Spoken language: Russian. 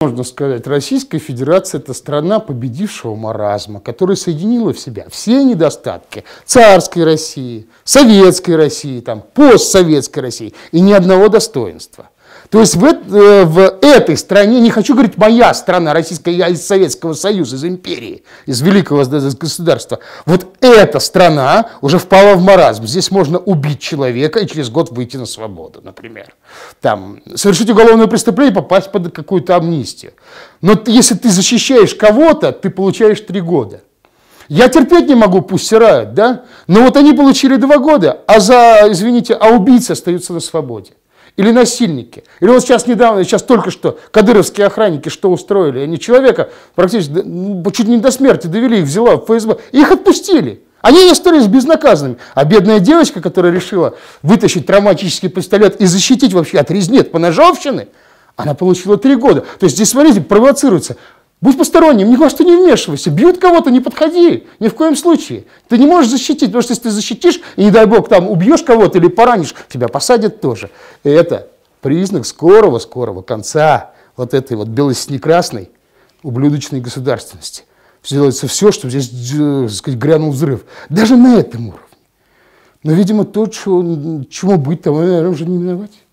Можно сказать, Российская Федерация – это страна победившего маразма, которая соединила в себя все недостатки царской России, советской России, там, постсоветской России и ни одного достоинства – то есть в, э, в этой стране, не хочу говорить моя страна, российская, я из Советского Союза, из империи, из великого государства, вот эта страна уже впала в маразм. Здесь можно убить человека и через год выйти на свободу, например. Там, совершить уголовное преступление, попасть под какую-то амнистию. Но если ты защищаешь кого-то, ты получаешь три года. Я терпеть не могу, пусть стирают, да? Но вот они получили два года, а за, извините, а убийцы остаются на свободе или насильники. Или вот сейчас недавно, сейчас только что кадыровские охранники что устроили. Они человека практически ну, чуть не до смерти довели, их взяла в ФСБ, и их отпустили. Они остались безнаказанными. А бедная девочка, которая решила вытащить травматический пистолет и защитить вообще от резни, от поножовщины, она получила три года. То есть здесь, смотрите, провоцируется. Будь посторонним, ни во что не вмешивайся. Бьют кого-то, не подходи. Ни в коем случае. Ты не можешь защитить, потому что если ты защитишь, и не дай бог там убьешь кого-то или поранишь, тебя посадят тоже. И это признак скорого-скорого конца вот этой вот белоснежно-красной ублюдочной государственности. Сделается все, чтобы здесь, э, сказать, грянул взрыв. Даже на этом уровне. Но, видимо, то, чего, чему быть, того, наверное, уже не миновать.